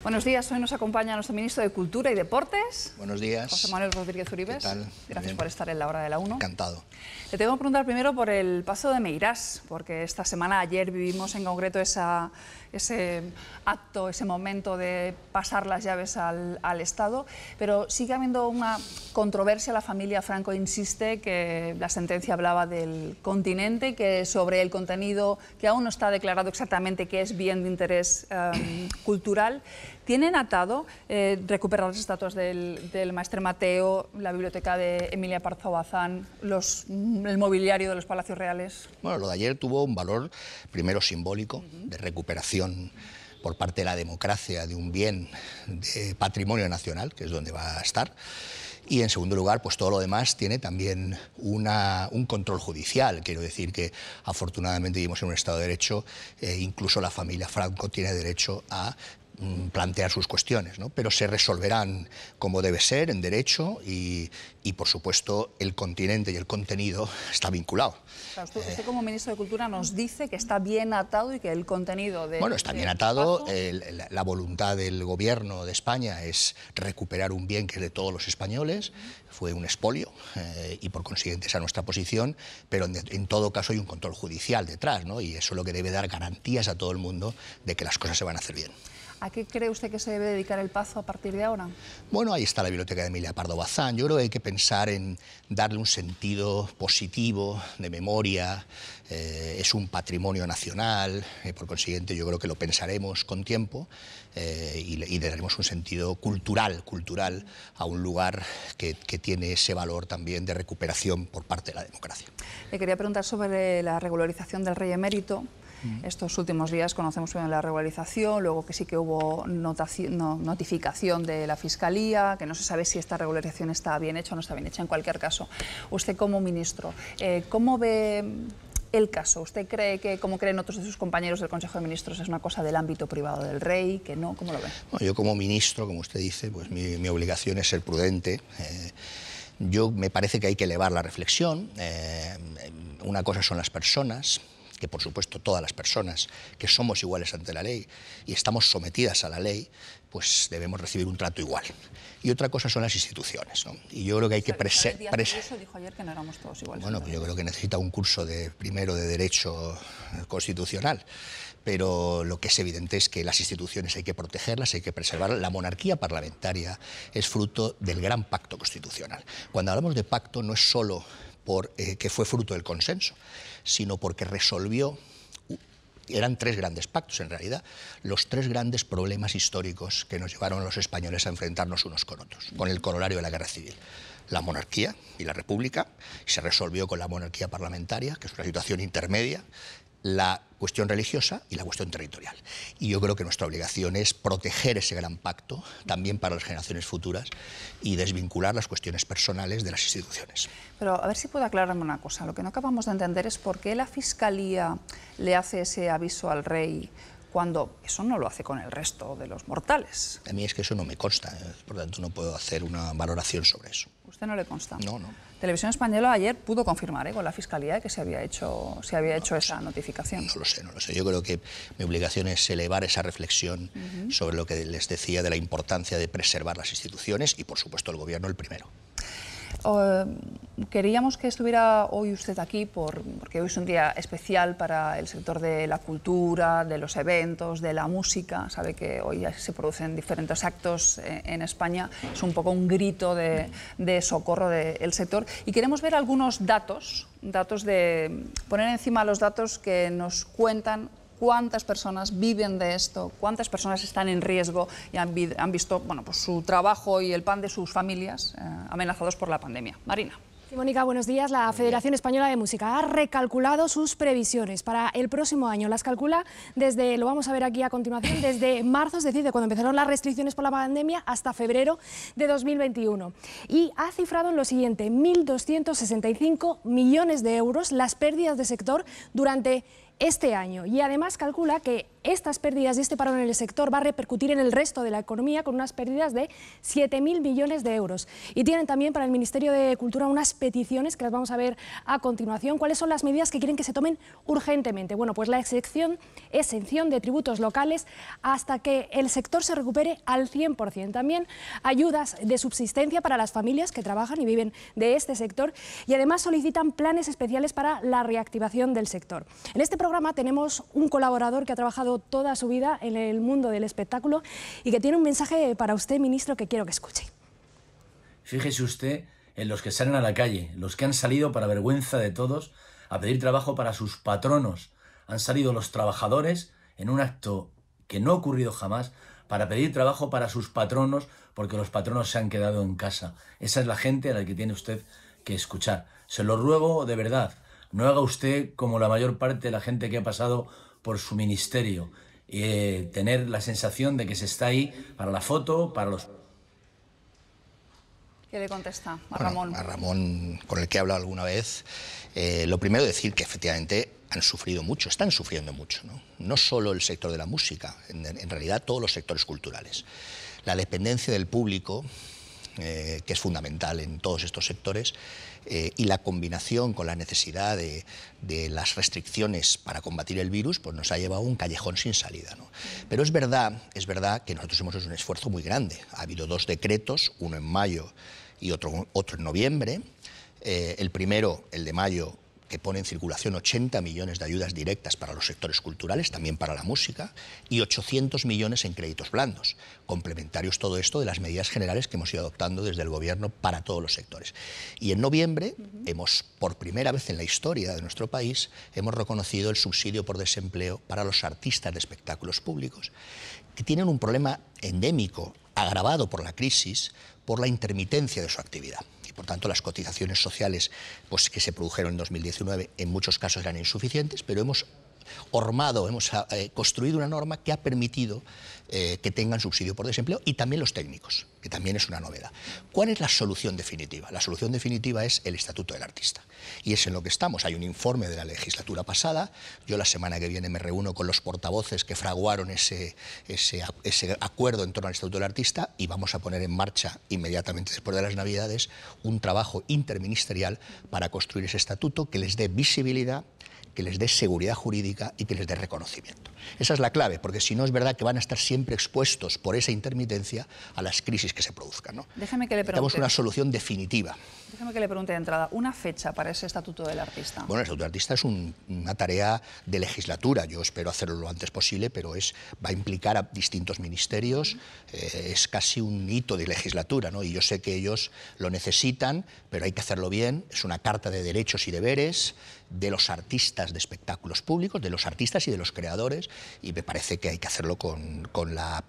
Buenos días, hoy nos acompaña nuestro ministro de Cultura y Deportes. Buenos días. José Manuel Rodríguez Uribes. ¿Qué tal? Gracias por estar en la hora de la 1. Encantado. Le tengo que preguntar primero por el paso de Meirás, porque esta semana, ayer, vivimos en concreto esa, ese acto, ese momento de pasar las llaves al, Estado, pero sigue habiendo una controversia. La familia Franco insiste que la sentencia hablaba del continente, que sobre el contenido que aún no está declarado exactamente que es bien de interés em, cultural, tienen atado eh, recuperar las estatuas del, maestro Mateo, la biblioteca de Emilia Parzo el mobiliario de los palacios reales. Bueno, lo de ayer tuvo un valor primero simbólico, de recuperación por parte de la democracia de un bien de patrimonio nacional, que es donde va a estar. Y en segundo lugar, pues todo lo demás tiene también un control judicial. Quiero decir que afortunadamente vivimos en un Estado de Derecho, eh, incluso la familia Franco tiene derecho a Mm, plantear sus cuestiones, pero se resolverán como debe ser, en derecho, y, por supuesto el continente y el contenido está vinculado. usted, como ministro de Cultura nos dice que está bien atado y que el contenido de... Bueno, está bien atado, la voluntad del gobierno de España es recuperar un bien que es de todos los españoles, fue un expolio eh, y por consiguiente esa es nuestra posición, pero en, todo caso hay un control judicial detrás y eso es lo que debe dar garantías a todo el mundo de que las cosas se van a hacer bien. ¿A qué cree usted que se debe dedicar el paso a partir de ahora? Bueno, ahí está la biblioteca de Emilia Pardo Bazán. Yo creo que hay que pensar en darle un sentido positivo de memoria. Eh, es un patrimonio nacional, eh, por consiguiente yo creo que lo pensaremos con tiempo eh, y, le daremos un sentido cultural, cultural a un lugar que, que tiene ese valor también de recuperación por parte de la democracia. Le quería preguntar sobre la regularización del rey emérito. Estos últimos días conocemos primero la regularización, luego que sí que hubo notificación de la Fiscalía, que no se sabe si esta regularización está bien hecha o no está bien hecha. En cualquier caso, usted como ministro, eh, ¿cómo ve el caso? ¿Usted cree que, como creen otros de sus compañeros del Consejo de Ministros, es una cosa del ámbito privado del rey? ¿Que no? ¿Cómo lo ve? yo como ministro, como usted dice, pues mi, obligación es ser prudente. Eh, yo me parece que hay que elevar la reflexión. Eh, una cosa son las personas, que por supuesto todas las personas que somos iguales ante la ley y estamos sometidas a la ley, pues debemos recibir un trato igual. Y otra cosa son las instituciones. Y yo creo que hay que preservar... dijo ayer que no éramos todos iguales. Bueno, yo creo que necesita un curso de primero de Derecho Constitucional. Pero lo que es evidente es que las instituciones hay que protegerlas, hay que preservarlas. La monarquía parlamentaria es fruto del gran pacto constitucional. Cuando hablamos de pacto no es solo eh, que fue fruto del consenso, sino porque resolvió, eran tres grandes pactos en realidad, los tres grandes problemas históricos que nos llevaron a los españoles a enfrentarnos unos con otros, con el corolario de la guerra civil. La monarquía y la república, se resolvió con la monarquía parlamentaria, que es una situación intermedia la cuestión religiosa y la cuestión territorial. Y yo creo que nuestra obligación es proteger ese gran pacto también para las generaciones futuras y desvincular las cuestiones personales de las instituciones. Pero a ver si puedo aclararme una cosa. Lo que no acabamos de entender es por qué la Fiscalía le hace ese aviso al rey cuando eso no lo hace con el resto de los mortales. A mí es que eso no me consta, ¿eh? por lo tanto no puedo hacer una valoración sobre eso no le consta. No, Televisión Española ayer pudo confirmar ¿eh? con la Fiscalía que se había hecho, se había hecho esa notificación. No lo sé, no lo sé. Yo creo que mi obligación es elevar esa reflexión sobre lo que les decía de la importancia de preservar las instituciones y, por supuesto, el Gobierno el primero. Em, queríamos que estuviera hoy usted aquí por, porque hoy es un día especial para el sector de la cultura, de los eventos, de la música. Sabe que hoy se producen diferentes actos eh, en, España. Es un poco un grito de, socorro del sector. Y queremos ver algunos datos, datos de poner encima los datos que nos cuentan cuántas personas viven de esto, cuántas personas están en riesgo y han, visto bueno, pues su trabajo y el pan de sus familias eh, amenazados por la pandemia. Marina. Sí, Mónica, buenos días. La Federación Española de Música ha recalculado sus previsiones para el próximo año. Las calcula desde, lo vamos a ver aquí a continuación, desde marzo, es decir, de cuando empezaron las restricciones por la pandemia hasta febrero de 2021. Y ha cifrado en lo siguiente, 1.265 millones de euros las pérdidas de sector durante este año y además calcula que estas pérdidas y este paro en el sector va a repercutir en el resto de la economía con unas pérdidas de 7.000 millones de euros. Y tienen también para el Ministerio de Cultura unas peticiones que las vamos a ver a continuación. ¿Cuáles son las medidas que quieren que se tomen urgentemente? Bueno, pues la exención exención de tributos locales hasta que el sector se recupere al 100%. También ayudas de subsistencia para las familias que trabajan y viven de este sector y además solicitan planes especiales para la reactivación del sector. En este programa tenemos un colaborador que ha trabajado toda su vida en el mundo del espectáculo y que tiene un mensaje para usted, ministro, que quiero que escuche. Fíjese usted en los que salen a la calle, los que han salido para vergüenza de todos a pedir trabajo para sus patronos. Han salido los trabajadores en un acto que no ha ocurrido jamás para pedir trabajo para sus patronos porque los patronos se han quedado en casa. Esa es la gente a la que tiene usted que escuchar. Se lo ruego de verdad, no haga usted como la mayor parte de la gente que ha pasado por su ministerio. Eh, tener la sensación de que se está ahí para la foto, para los... ¿Qué le contesta a Ramón? A Ramón, con el que he hablado alguna vez, eh, lo primero decir que efectivamente han sufrido mucho, están sufriendo mucho, no, no solo el sector de la música, en realidad todos los sectores culturales. La dependencia del público eh, que es fundamental en todos estos sectores, eh, y la combinación con la necesidad de, las restricciones para combatir el virus, pues nos ha llevado a un callejón sin salida. Pero es verdad, es verdad que nosotros hemos hecho un esfuerzo muy grande. Ha habido dos decretos, uno en mayo y otro, otro en noviembre. Eh, el primero, el de mayo, que pone en circulación 80 millones de ayudas directas para los sectores culturales, también para la música, y 800 millones en créditos blandos, complementarios todo esto de las medidas generales que hemos ido adoptando desde el Gobierno para todos los sectores. Y en noviembre hemos, por primera vez en la historia de nuestro país, hemos reconocido el subsidio por desempleo para los artistas de espectáculos públicos, que tienen un problema endémico, agravado por la crisis, por la intermitencia de su actividad. Por tanto, las cotizaciones sociales pues, que se produjeron en 2019 en muchos casos eran insuficientes, pero hemos formado, hemos eh, construido una norma que ha permitido eh, que tengan subsidio por desempleo y también los técnicos, que también es una novedad. ¿Cuál es la solución definitiva? La solución definitiva es el Estatuto del Artista. Y es en lo que estamos. Hay un informe de la legislatura pasada. Yo la semana que viene me reúno con los portavoces que fraguaron ese, ese, ese acuerdo en torno al Estatuto del Artista y vamos a poner en marcha inmediatamente después de las Navidades un trabajo interministerial para construir ese estatuto que les dé visibilidad, que les dé seguridad jurídica y que les dé reconocimiento. Esa es la clave, porque si no es verdad que van a estar siempre expuestos por esa intermitencia a las crisis que se produzcan. ¿no? Déjeme que le Necesitamos una solución definitiva. Déjeme que le pregunte de entrada, ¿una fecha para ese Estatuto del Artista? Bueno, el Estatuto del Artista es una tarea de legislatura. Yo espero hacerlo lo antes posible, pero es, va a implicar a distintos ministerios. Eh, es casi un hito de legislatura, ¿no? Y yo sé que ellos lo necesitan, pero hay que hacerlo bien. Es una carta de derechos y deberes de los artistas de espectáculos públicos, de los artistas y de los creadores y me parece que hay que hacerlo con, la,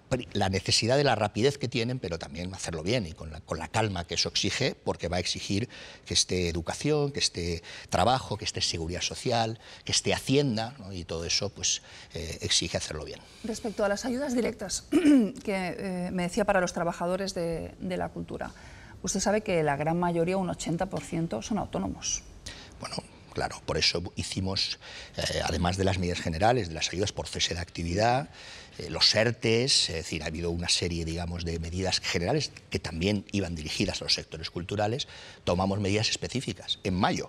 necesidad de la rapidez que tienen, pero también hacerlo bien y con la, con la calma que eso exige, porque va a exigir que esté educación, que esté trabajo, que esté seguridad social, que esté hacienda y todo eso pues eh, exige hacerlo bien. Respecto a las ayudas directas que eh, me decía para los trabajadores de, de la cultura, usted sabe que la gran mayoría, un 80%, son autónomos. Bueno, claro. Por eso hicimos, eh, además de las medidas generales, de las ayudas por cese de actividad, eh, los ERTES, es decir, ha habido una serie, digamos, de medidas generales que también iban dirigidas a los sectores culturales, tomamos medidas específicas en mayo.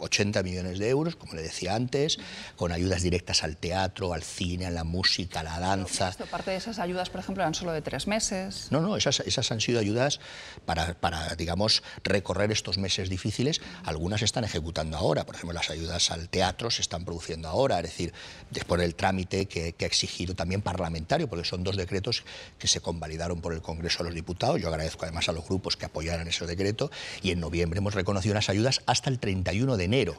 80 millones de euros, como le decía antes, con ayudas directas al teatro, al cine, a la música, a la danza. Esto, parte de esas ayudas, por ejemplo, eran solo de tres meses. No, no, esas, han sido ayudas para, digamos, recorrer estos meses difíciles. Algunas se están ejecutando ahora, por ejemplo, las ayudas al teatro se están produciendo ahora, es decir, después del trámite que, ha exigido también parlamentario, porque son dos decretos que se convalidaron por el Congreso de los Diputados. Yo agradezco además a los grupos que apoyaron ese decreto y en noviembre hemos reconocido unas ayudas hasta el 30 31 de enero.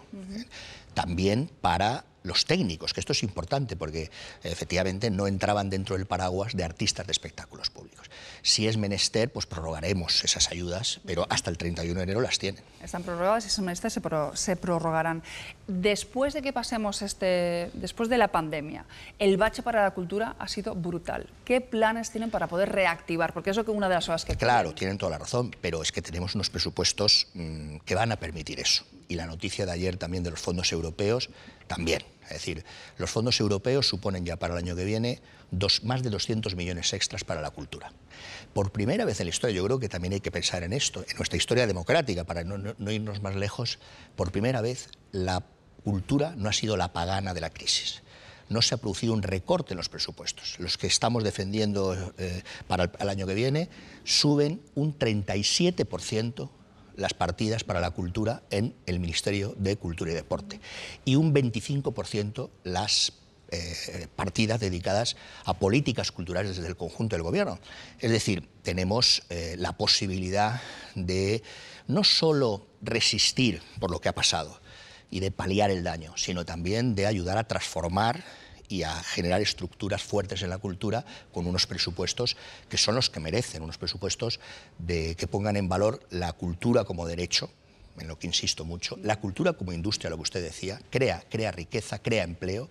También para los técnicos, que esto es importante porque efectivamente no entraban dentro del paraguas de artistas de espectáculos públicos. Si es menester, pues prorrogaremos esas ayudas, pero hasta el 31 de enero las tienen. Están prorrogadas y si es menester se, prorrogarán. Después de que pasemos este, después de la pandemia, el bache para la cultura ha sido brutal. ¿Qué planes tienen para poder reactivar? Porque eso es una de las cosas que... Claro, tienen, toda la razón, pero es que tenemos unos presupuestos mm, que van a permitir eso y la noticia de ayer también de los fondos europeos también. Es decir, los fondos europeos suponen ya para el año que viene más de 200 millones extras para la cultura. Por primera vez en la historia, yo creo que también hay que pensar en esto, en nuestra historia democrática, para no, irnos más lejos, por primera vez la cultura no ha sido la pagana de la crisis no se ha producido un recorte en los presupuestos. Los que estamos defendiendo eh, para el, año que viene suben un 37% las partidas para la cultura en el Ministerio de Cultura y Deporte y un 25% las eh, partidas dedicadas a políticas culturales desde el conjunto del gobierno. Es decir, tenemos eh, la posibilidad de no solo resistir por lo que ha pasado y de paliar el daño, sino también de ayudar a transformar y a generar estructuras fuertes en la cultura con unos presupuestos que son los que merecen, unos presupuestos de, que pongan en valor la cultura como derecho, en lo que insisto mucho, la cultura como industria, lo que usted decía, crea, crea riqueza, crea empleo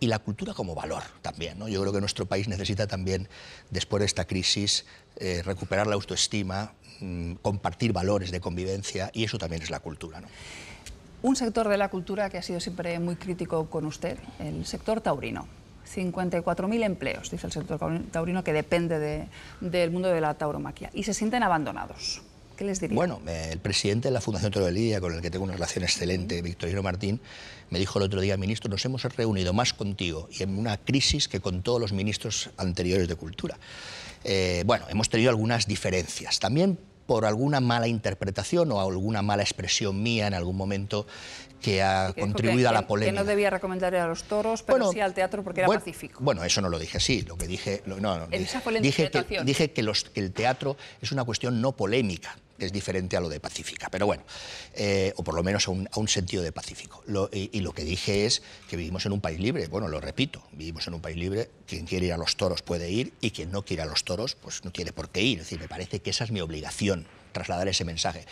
y la cultura como valor también. Yo creo que nuestro país necesita también, después de esta crisis, eh, recuperar la autoestima, mm, compartir valores de convivencia y eso también es la cultura. Un sector de la cultura que ha sido siempre muy crítico con usted, el sector taurino. 54.000 empleos, dice el sector taurino, que depende del mundo de la tauromaquia. Y se sienten abandonados. ¿Qué les diría? Bueno, el presidente de la Fundación Toro de Lidia, con el que tengo una relación excelente, Victorino Martín, me dijo el otro día, ministro, nos hemos reunido más contigo y en una crisis que con todos los ministros anteriores de cultura. Eh, bueno, hemos tenido algunas diferencias. También por alguna mala interpretación o alguna mala expresión mía en algún momento que ha contribuido a la polémica. Que no debía recomendar a los toros, pero sí al teatro porque era pacífico. Bueno, eso no lo dije sí. lo que dije... no, no, dije, dije, que, los, que el teatro es una cuestión no polémica es diferente a lo de pacífica, pero bueno, eh, o por lo menos a un, sentido de pacífico. y, y, lo que dije es que vivimos en un país libre, bueno, lo repito, vivimos en un país libre, quien quiere ir a los toros puede ir y quien no quiere ir a los toros, pues no tiene por qué ir. Es decir, me parece que esa es mi obligación, trasladar ese mensaje.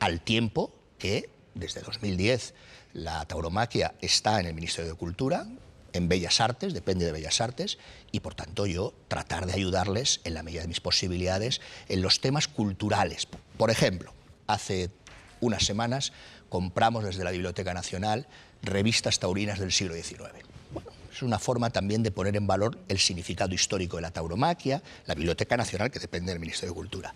Al tiempo que, desde 2010, la tauromaquia está en el Ministerio de Cultura, en Bellas Artes, depende de Bellas Artes, y por tanto yo tratar de ayudarles en la medida de mis posibilidades en los temas culturales. Por ejemplo, hace unas semanas compramos desde la Biblioteca Nacional revistas taurinas del siglo XIX. es una forma también de poner en valor el significado histórico de la tauromaquia, la Biblioteca Nacional, que depende del Ministerio de Cultura.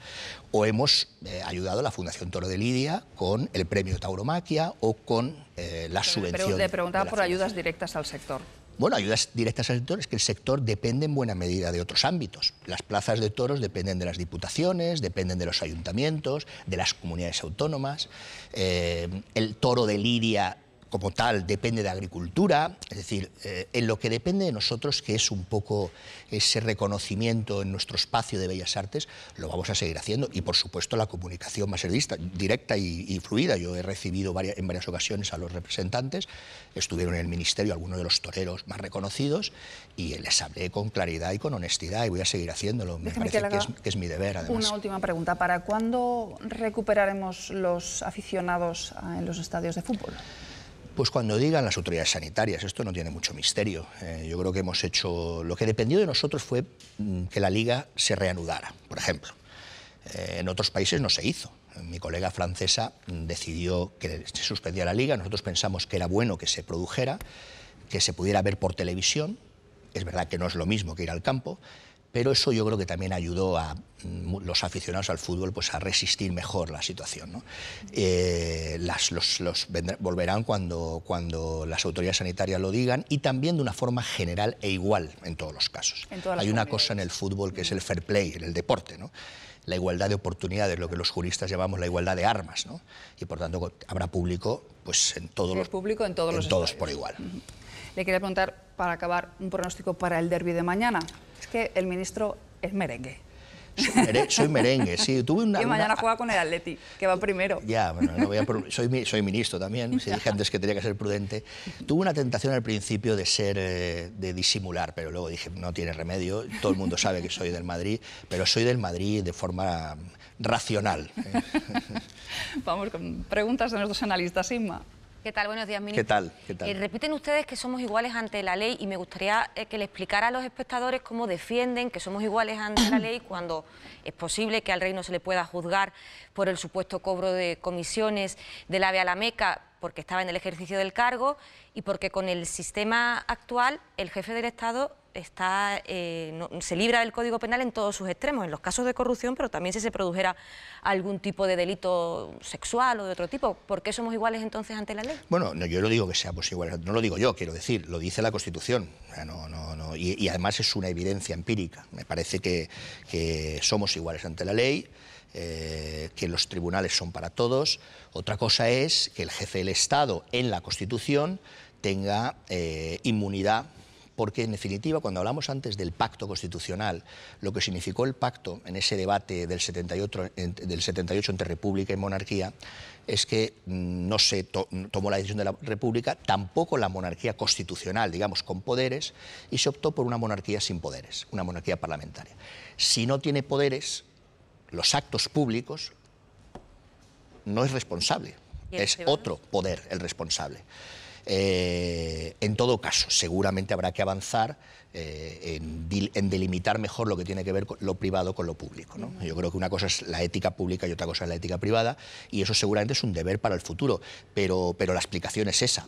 O hemos eh, ayudado a la Fundación Toro de Lidia con el premio Tauromaquia o con eh, la subvención. le preguntaba por ayudas directas al sector. Bueno, ayudas directas al sector es que el sector depende en buena medida de otros ámbitos. Las plazas de toros dependen de las diputaciones, dependen de los ayuntamientos, de las comunidades autónomas. Eh, el toro de Lidia como tal depende de agricultura, es decir, eh, en lo que depende de nosotros, que es un poco ese reconocimiento en nuestro espacio de Bellas Artes, lo vamos a seguir haciendo y por supuesto la comunicación más directa y, fluida. Yo he recibido en varias ocasiones a los representantes, estuvieron en el ministerio algunos de los toreros más reconocidos y les hablé con claridad y con honestidad y voy a seguir haciéndolo. Me parece que, es, es, mi deber además. Una última pregunta, ¿para cuándo recuperaremos los aficionados en los estadios de fútbol? Pues cuando digan las autoridades sanitarias, esto no tiene mucho misterio. Eh, yo creo que hemos hecho... Lo que dependió de nosotros fue mm, que la liga se reanudara, por ejemplo. Eh, en otros países no se hizo. Mi colega francesa decidió que se suspendía la liga, nosotros pensamos que era bueno que se produjera, que se pudiera ver por televisión, es verdad que no es lo mismo que ir al campo, pero eso yo creo que también ayudó a mm, los aficionados al fútbol pues a resistir mejor la situación. Eh, los, volverán cuando, cuando las autoridades sanitarias lo digan y también de una forma general e igual en todos los casos. Hay una cosa en el fútbol que es el fair play, en el deporte. la igualdad de oportunidades, lo que los juristas llamamos la igualdad de armas, y por tanto habrá público pues en todos los público en todos los todos por igual. Le quería preguntar, para acabar, un pronóstico para el derby de mañana. Es que el ministro es merengue. Soy merengue, sí. y mañana juega con el Atleti, que va primero. Ya, bueno, no voy a... soy, soy ministro también, si dije antes que tenía que ser prudente. Tuve una tentación al principio de ser, eh, de disimular, pero luego dije, no tiene remedio, todo el mundo sabe que soy del Madrid, pero soy del Madrid de forma mm, racional. ¿eh? Vamos con preguntas de nuestros analistas, Inma. ¿Qué tal? Buenos días, ministro. ¿Qué tal? Eh, repiten ustedes que somos iguales ante la ley y me gustaría eh, que le explicara a los espectadores cómo defienden que somos iguales ante la ley cuando es posible que al rey no se le pueda juzgar por el supuesto cobro de comisiones del AVE a la Meca porque estaba en el ejercicio del cargo y porque con el sistema actual el jefe del Estado está, eh, se libra del Código Penal en todos sus extremos, en los casos de corrupción, pero también si se produjera algún tipo de delito sexual o de otro tipo. ¿Por qué somos iguales entonces ante la ley? Bueno, yo no digo que seamos iguales, no lo digo yo, quiero decir, lo dice la Constitución. y, además es una evidencia empírica. Me parece que, somos iguales ante la ley. Eh, que los tribunales son para todos. Otra cosa es que el jefe del Estado en la Constitución tenga eh, inmunidad porque en definitiva cuando hablamos antes del pacto constitucional, lo que significó el pacto en ese debate del 78, entre república y monarquía, es que mm, no se tomó la decisión de la República, tampoco la monarquía constitucional, digamos, con poderes, y se optó por una monarquía sin poderes, una monarquía parlamentaria. Si no tiene poderes, los actos públicos no es responsable, es otro poder el responsable. Eh, en todo caso, seguramente habrá que avanzar eh, en, delimitar mejor lo que tiene que ver con lo privado con lo público. Yo creo que una cosa es la ética pública y otra cosa es la ética privada, y eso seguramente es un deber para el futuro, pero, pero la explicación es esa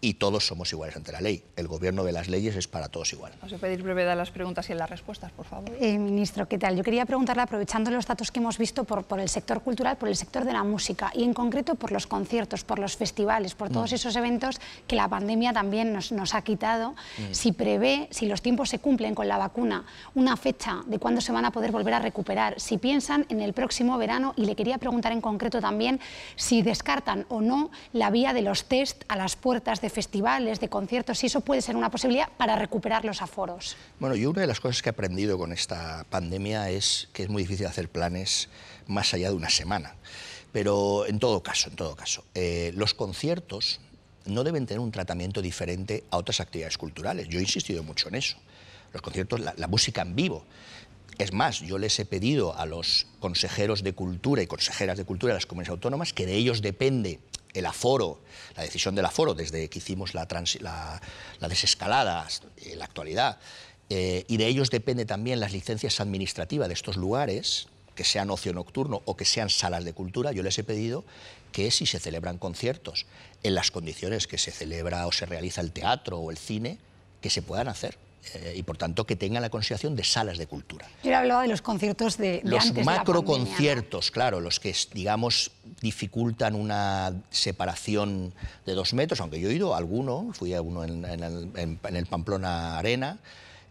y todos somos iguales ante la ley. El gobierno de las leyes es para todos igual. Vamos a pedir brevedad las preguntas y las respuestas, por favor. Eh, ministro, ¿qué tal? Yo quería preguntarle, aprovechando los datos que hemos visto por, por el sector cultural, por el sector de la música y en concreto por los conciertos, por los festivales, por todos mm. esos eventos que la pandemia también nos, nos ha quitado, mm. si prevé, si los tiempos se cumplen con la vacuna, una fecha de cuándo se van a poder volver a recuperar, si piensan en el próximo verano y le quería preguntar en concreto también si descartan o no la vía de los test a las puertas de festivales, de conciertos, si eso puede ser una posibilidad para recuperar los aforos. Bueno, yo una de las cosas que he aprendido con esta pandemia es que es muy difícil hacer planes más allá de una semana. Pero en todo caso, en todo caso, eh, los conciertos no deben tener un tratamiento diferente a otras actividades culturales. Yo he insistido mucho en eso. Los conciertos, la música en vivo, es más, yo les he pedido a los consejeros de cultura y consejeras de cultura de las comunidades autónomas que de ellos depende el aforo, la decisión del aforo, desde que hicimos la, la, desescalada en eh, la actualidad, eh, y de ellos depende también las licencias administrativas de estos lugares, que sean ocio nocturno o que sean salas de cultura, yo les he pedido que si se celebran conciertos en las condiciones que se celebra o se realiza el teatro o el cine, que se puedan hacer. Eh, y por tanto que tenga la consideración de salas de cultura. Yo hablaba de los conciertos de, los macro conciertos, claro, los que digamos dificultan una separación de dos metros, aunque yo he ido a alguno, fui a uno en, el, Pamplona Arena.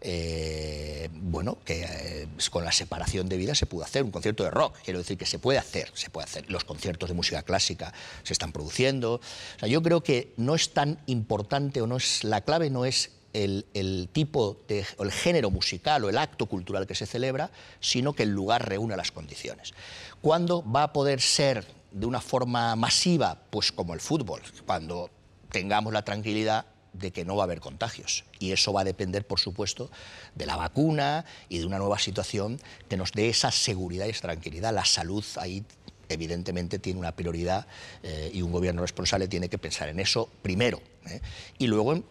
Eh, bueno, que eh, con la separación de vida se pudo hacer un concierto de rock. Quiero decir que se puede hacer, se puede hacer. Los conciertos de música clásica se están produciendo. yo creo que no es tan importante o no es la clave no es el, tipo o el género musical o el acto cultural que se celebra, sino que el lugar reúne las condiciones. ¿Cuándo va a poder ser de una forma masiva? Pues como el fútbol, cuando tengamos la tranquilidad de que no va a haber contagios. Y eso va a depender, por supuesto, de la vacuna y de una nueva situación que nos dé esa seguridad y esa tranquilidad. La salud ahí evidentemente tiene una prioridad eh, y un gobierno responsable tiene que pensar en eso primero ¿eh? y luego en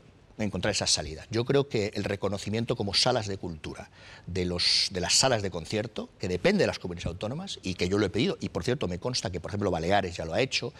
encontrar esa salidas. Yo creo que el reconocimiento como salas de cultura de, los, de las salas de concierto, que depende de las comunidades autónomas y que yo lo he pedido, y por cierto me consta que por ejemplo Baleares ya lo ha hecho,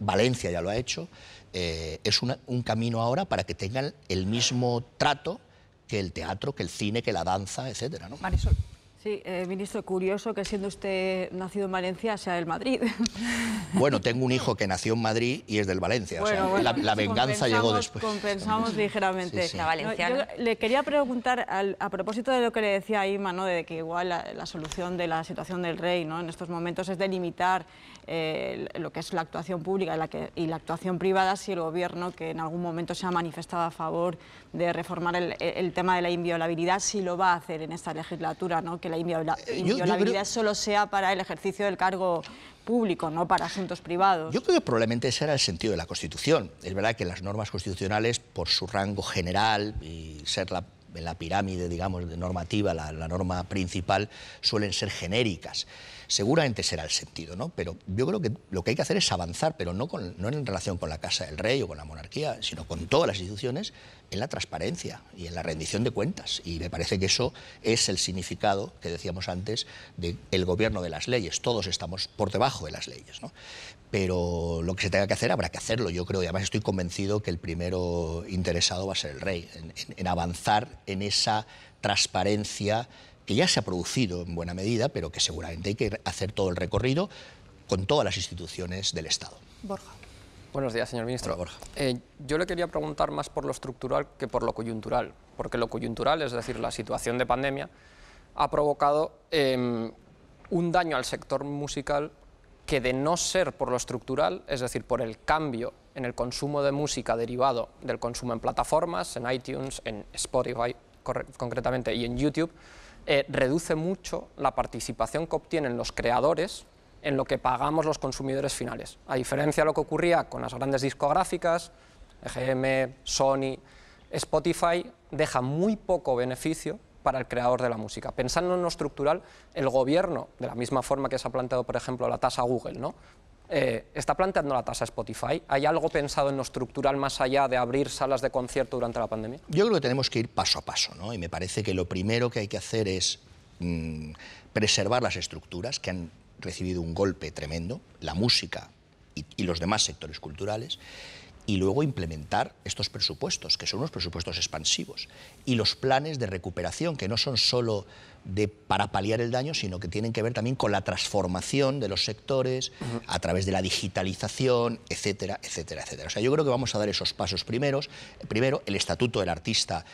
Valencia ya lo ha hecho, eh, es un camino ahora para que tengan el mismo trato que el teatro, que el cine, que la danza, etcétera. ¿no? Marisol. Sí, eh, ministro, curioso que siendo usted nacido en Valencia sea del Madrid. Bueno, tengo un hijo que nació en Madrid y es del Valencia. la, venganza llegó después. Compensamos ligeramente. La valenciana. le quería preguntar, a propósito de lo que le decía Ima, ¿no? de que igual la, solución de la situación del rey ¿no? en estos momentos es delimitar eh, lo que es la actuación pública y la, actuación privada si el gobierno, que en algún momento se ha manifestado a favor de reformar el, el tema de la inviolabilidad, si lo va a hacer en esta legislatura, ¿no? la eh, inviolabilidad la solo sea para el ejercicio del cargo público, no para asuntos privados. Yo creo que probablemente ese era el sentido de la Constitución. Es verdad que las normas constitucionales, por su rango general y ser la en la pirámide, digamos, de normativa, la, norma principal, suelen ser genéricas. Seguramente será el sentido, ¿no? Pero yo creo que lo que hay que hacer es avanzar, pero no, en relación con la Casa del Rey o con la monarquía, sino con todas las instituciones, en la transparencia y en la rendición de cuentas. Y me parece que eso es el significado que decíamos antes del gobierno de las leyes. Todos estamos por debajo de las leyes, ¿no? pero lo que se tenga que hacer habrá que hacerlo, yo creo, y además estoy convencido que el primero interesado va a ser el rey, en, avanzar en esa transparencia que ya se ha producido en buena medida, pero que seguramente hay que hacer todo el recorrido con todas las instituciones del Estado. Borja. Buenos días, señor ministro. Borja. Eh, yo le quería preguntar más por lo estructural que por lo coyuntural, porque lo coyuntural, es decir, la situación de pandemia, ha provocado em, un daño al sector musical que de no ser por lo estructural, es decir, por el cambio en el consumo de música derivado del consumo en plataformas, en iTunes, en Spotify concretamente y en YouTube, eh, reduce mucho la participación que obtienen los creadores en lo que pagamos los consumidores finales. A diferencia de lo que ocurría con las grandes discográficas, EGM, Sony, Spotify deja muy poco beneficio para el creador de la música. Pensando en lo estructural, el gobierno, de la misma forma que se ha planteado, por ejemplo, la tasa Google, ¿no? Eh, está planteando la tasa Spotify. ¿Hay algo pensado en lo estructural más allá de abrir salas de concierto durante la pandemia? Yo creo que tenemos que ir paso a paso, ¿no? Y me parece que lo primero que hay que hacer es mm, preservar las estructuras que han recibido un golpe tremendo, la música y los demás sectores culturales y luego implementar estos presupuestos, que son unos presupuestos expansivos, y los planes de recuperación, que no son solo de, para paliar el daño, sino que tienen que ver también con la transformación de los sectores a través de la digitalización, etcétera, etcétera, etcétera. O sea, yo creo que vamos a dar esos pasos primeros. Primero, el Estatuto del Artista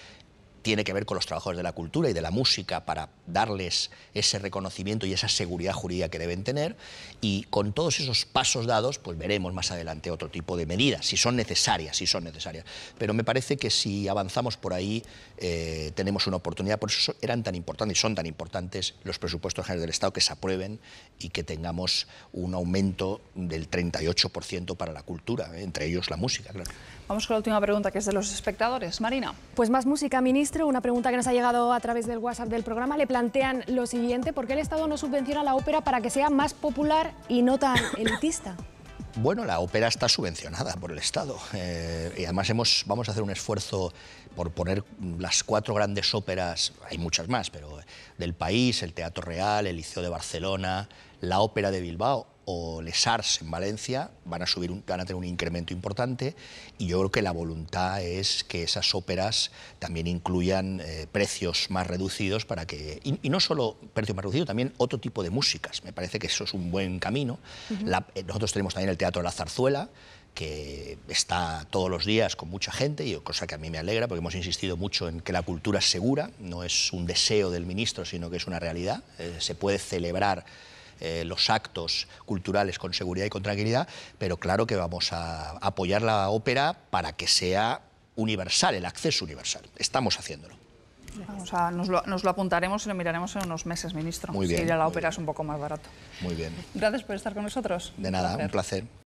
tiene que ver con los trabajadores de la cultura y de la música para darles ese reconocimiento y esa seguridad jurídica que deben tener. Y con todos esos pasos dados, pues veremos más adelante otro tipo de medidas, si son necesarias, si son necesarias. Pero me parece que si avanzamos por ahí, eh, tenemos una oportunidad. Por eso eran tan importantes y son tan importantes los presupuestos generales del Estado que se aprueben y que tengamos un aumento del 38% para la cultura, eh, entre ellos la música, claro. Vamos con la última pregunta que es de los espectadores. Marina. Pues más música, ministro. Una pregunta que nos ha llegado a través del WhatsApp del programa. Le plantean lo siguiente, ¿por qué el Estado no subvenciona la ópera para que sea más popular y no tan elitista? Bueno, la ópera está subvencionada por el Estado eh, y además hemos, vamos a hacer un esfuerzo por poner las cuatro grandes óperas, hay muchas más, pero del país, el Teatro Real, el Liceo de Barcelona, la Ópera de Bilbao, o Les Arts en Valencia van a, subir un, van a tener un incremento importante y yo creo que la voluntad es que esas óperas también incluyan eh, precios más reducidos para que... Y, no solo precios más reducidos, también otro tipo de músicas. Me parece que eso es un buen camino. Eh, nosotros tenemos también el Teatro de la Zarzuela, que está todos los días con mucha gente, y cosa que a mí me alegra, porque hemos insistido mucho en que la cultura es segura, no es un deseo del ministro, sino que es una realidad. Eh, se puede celebrar eh, los actos culturales con seguridad y con tranquilidad, pero claro que vamos a apoyar la ópera para que sea universal, el acceso universal. Estamos haciéndolo. nos, lo, apuntaremos y lo miraremos en unos meses, ministro. Muy bien. Si ir a la ópera es un poco más barato. Muy bien. Gracias por estar con nosotros. De nada, Un placer.